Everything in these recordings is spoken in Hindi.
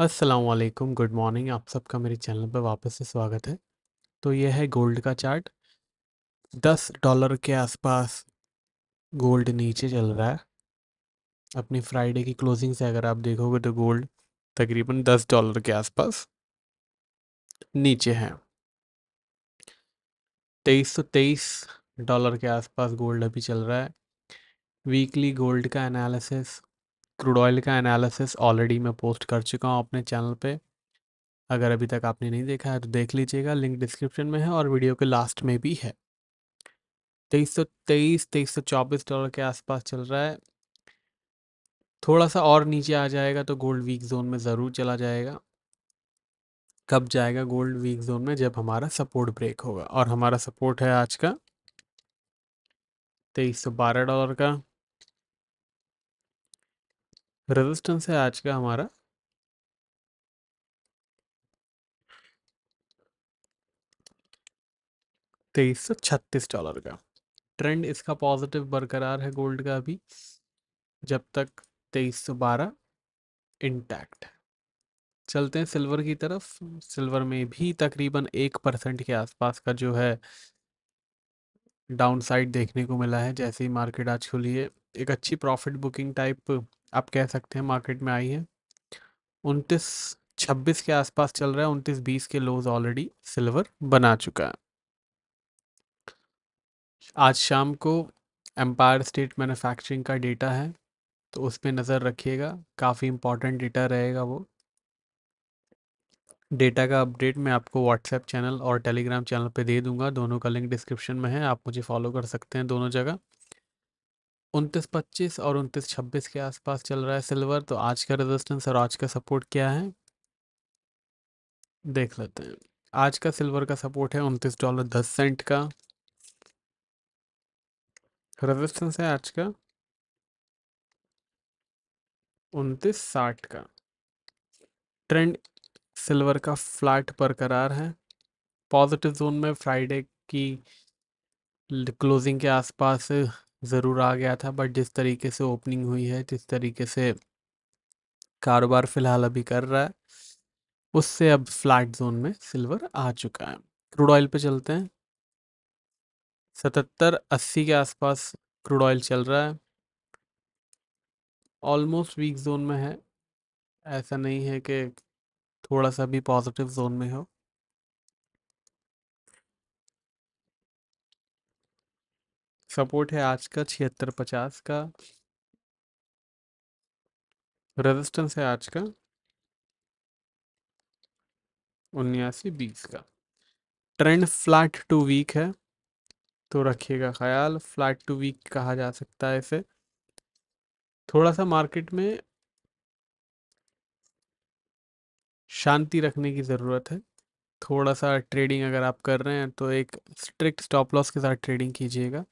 असलकुम गुड मॉर्निंग आप सबका मेरे चैनल पर वापस से स्वागत है तो यह है गोल्ड का चार्ट दस डॉलर के आसपास गोल्ड नीचे चल रहा है अपनी फ्राइडे की क्लोजिंग से अगर आप देखोगे तो गोल्ड तकरीबन दस डॉलर के आसपास नीचे है तेईस सौ तेईस डॉलर के आसपास गोल्ड अभी चल रहा है वीकली गोल्ड का एनालिसिस क्रूड ऑयल का एनालिसिस ऑलरेडी मैं पोस्ट कर चुका हूँ अपने चैनल पे अगर अभी तक आपने नहीं देखा है तो देख लीजिएगा लिंक डिस्क्रिप्शन में है और वीडियो के लास्ट में भी है तेईस सौ तेईस तेईस सौ चौबीस डॉलर के आसपास चल रहा है थोड़ा सा और नीचे आ जाएगा तो गोल्ड वीक जोन में ज़रूर चला जाएगा कब जाएगा गोल्ड वीक जोन में जब हमारा सपोर्ट ब्रेक होगा और हमारा सपोर्ट है आज का तेईस सौ बारह डॉलर का रेजिस्टेंस है आज का हमारा तेईस सौ छत्तीस डॉलर का ट्रेंड इसका पॉजिटिव बरकरार है गोल्ड का अभी जब तक तेईस सौ बारह इंटैक्ट चलते हैं सिल्वर की तरफ सिल्वर में भी तकरीबन एक परसेंट के आसपास का जो है डाउन साइड देखने को मिला है जैसे ही मार्केट आज खुली है एक अच्छी प्रॉफिट बुकिंग टाइप आप कह सकते हैं मार्केट में आई है उनतीस छब्बीस के आसपास चल रहा है उनतीस बीस के लोज ऑलरेडी सिल्वर बना चुका है आज शाम को एम्पायर स्टेट मैन्युफैक्चरिंग का डेटा है तो उस पर नज़र रखिएगा काफ़ी इम्पोर्टेंट डेटा रहेगा वो डेटा का अपडेट मैं आपको व्हाट्सएप चैनल और टेलीग्राम चैनल पे दे दूंगा दोनों का लिंक डिस्क्रिप्शन में है आप मुझे फॉलो कर सकते हैं दोनों जगह उनतीस पच्चीस और उनतीस छब्बीस के आसपास चल रहा है सिल्वर तो आज का रेजिस्टेंस और आज का सपोर्ट क्या है देख लेते हैं आज का सिल्वर का सपोर्ट है उनतीस डॉलर दस सेंट का रेजिस्टेंस है आज का उनतीस साठ का ट्रेंड सिल्वर का फ्लैट बरकरार है पॉजिटिव जोन में फ्राइडे की क्लोजिंग के आसपास ज़रूर आ गया था बट जिस तरीके से ओपनिंग हुई है जिस तरीके से कारोबार फ़िलहाल अभी कर रहा है उससे अब फ्लैट जोन में सिल्वर आ चुका है क्रूड ऑयल पे चलते हैं सतहत्तर अस्सी के आसपास क्रूड ऑयल चल रहा है ऑलमोस्ट वीक जोन में है ऐसा नहीं है कि थोड़ा सा भी पॉजिटिव जोन में हो सपोर्ट है आज का छिहत्तर पचास का रेजिस्टेंस है आज का उन्यासी बीस का ट्रेंड फ्लैट टू वीक है तो रखिएगा ख्याल फ्लैट टू वीक कहा जा सकता है इसे थोड़ा सा मार्केट में शांति रखने की ज़रूरत है थोड़ा सा ट्रेडिंग अगर आप कर रहे हैं तो एक स्ट्रिक्ट स्टॉप लॉस के साथ ट्रेडिंग कीजिएगा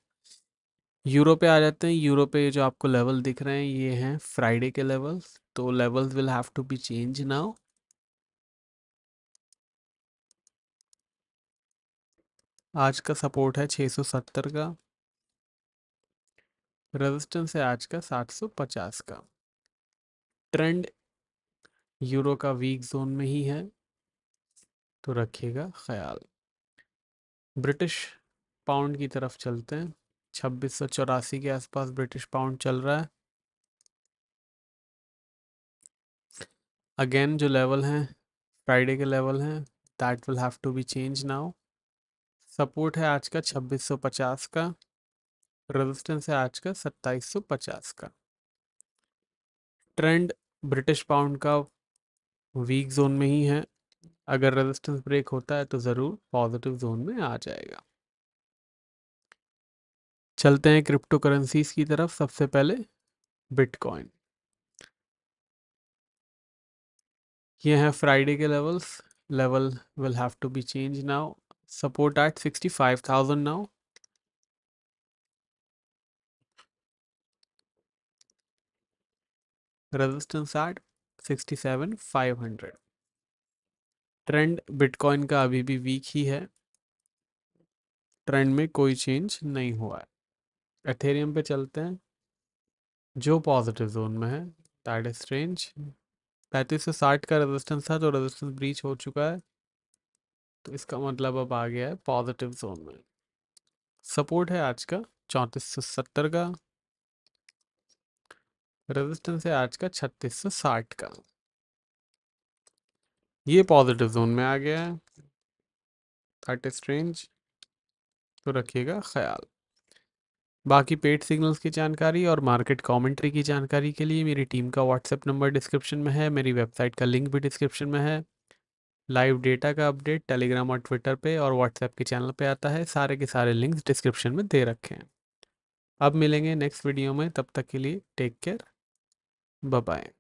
यूरो पे आ जाते हैं यूरो पे जो आपको लेवल दिख रहे हैं ये हैं फ्राइडे के लेवल्स तो levels will have to be change now आज का सपोर्ट है 670 का रेजिस्टेंस है आज का 750 का ट्रेंड यूरो का वीक जोन में ही है तो रखिएगा ख्याल ब्रिटिश पाउंड की तरफ चलते हैं छब्बीस सौ चौरासी के आसपास ब्रिटिश पाउंड चल रहा है अगेन जो लेवल हैं फ्राइडे के लेवल हैं that will have to be change now support है आज का 2650 का रेजिस्टेंस है आज का 2750 का ट्रेंड ब्रिटिश पाउंड का वीक जोन में ही है अगर रेजिस्टेंस ब्रेक होता है तो ज़रूर पॉजिटिव जोन में आ जाएगा चलते हैं क्रिप्टो करेंसीज की तरफ सबसे पहले बिटकॉइन ये है फ्राइडे के levels level will have to be change now support at sixty five thousand now resistance at sixty seven five hundred trend bitcoin का अभी भी वीक ही है ट्रेंड में कोई चेंज नहीं हुआ है एथेरियम पे चलते हैं जो पॉजिटिव जोन में है दैट इज रेंज पैंतीस सौ साठ का रेजिस्टेंस था जो रेजिस्टेंस ब्रीच हो चुका है तो इसका मतलब अब आ गया है पॉजिटिव जोन में सपोर्ट है आज का चौंतीस सौ सत्तर का रेजिस्टेंस है आज का छत्तीस सौ साठ का ये पॉजिटिव जोन में आ गया है थर्टिस रेंज तो रखिएगा ख्याल बाकी पेड सिग्नल्स की जानकारी और मार्केट कमेंट्री की जानकारी के लिए मेरी टीम का व्हाट्सएप नंबर डिस्क्रिप्शन में है मेरी वेबसाइट का लिंक भी डिस्क्रिप्शन में है लाइव डेटा का अपडेट टेलीग्राम और ट्विटर पे और व्हाट्सएप के चैनल पे आता है सारे के सारे लिंक्स डिस्क्रिप्शन में दे रखे हैं अब मिलेंगे नेक्स्ट वीडियो में तब तक के लिए टेक केयर बाय